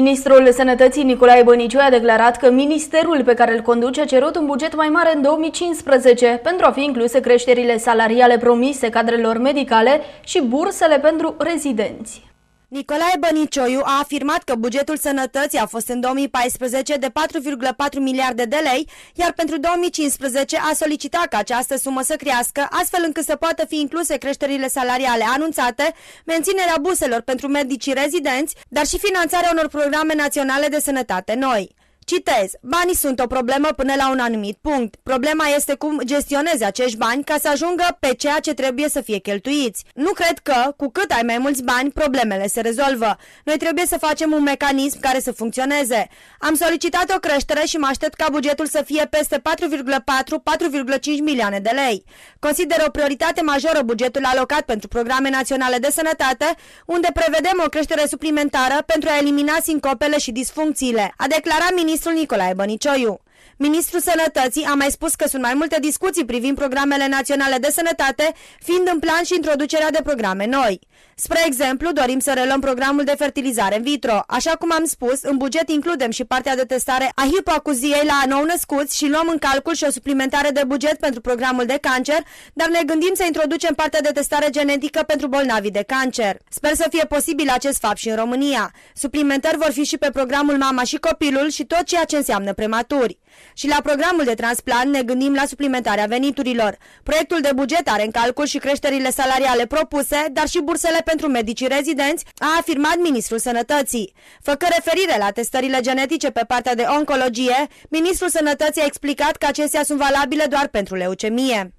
Ministrul Sănătății Nicolae Băniciu a declarat că ministerul pe care îl conduce a cerut un buget mai mare în 2015 pentru a fi incluse creșterile salariale promise cadrelor medicale și bursele pentru rezidenți. Nicolae Bănicioiu a afirmat că bugetul sănătății a fost în 2014 de 4,4 miliarde de lei, iar pentru 2015 a solicitat ca această sumă să crească, astfel încât să poată fi incluse creșterile salariale anunțate, menținerea buselor pentru medicii rezidenți, dar și finanțarea unor programe naționale de sănătate noi. Citez, banii sunt o problemă până la un anumit punct. Problema este cum gestionezi acești bani ca să ajungă pe ceea ce trebuie să fie cheltuiți. Nu cred că, cu cât ai mai mulți bani, problemele se rezolvă. Noi trebuie să facem un mecanism care să funcționeze. Am solicitat o creștere și mă aștept ca bugetul să fie peste 4,4-4,5 milioane de lei. Consider o prioritate majoră bugetul alocat pentru programe naționale de sănătate, unde prevedem o creștere suplimentară pentru a elimina sincopele și disfuncțiile. A declarat ministrul ministrul Nicolae Bănicioiu. Ministrul Sănătății a mai spus că sunt mai multe discuții privind programele naționale de sănătate, fiind în plan și introducerea de programe noi. Spre exemplu, dorim să reluăm programul de fertilizare în vitro. Așa cum am spus, în buget includem și partea de testare a hipoacuziei la nou născuți și luăm în calcul și o suplimentare de buget pentru programul de cancer, dar ne gândim să introducem partea de testare genetică pentru bolnavii de cancer. Sper să fie posibil acest fapt și în România. Suplimentări vor fi și pe programul Mama și Copilul și tot ceea ce înseamnă prematuri. Și la programul de transplant ne gândim la suplimentarea veniturilor. Proiectul de buget are în calcul și creșterile salariale propuse, dar și bursele pentru medicii rezidenți, a afirmat Ministrul Sănătății. Făcă referire la testările genetice pe partea de oncologie, Ministrul Sănătății a explicat că acestea sunt valabile doar pentru leucemie.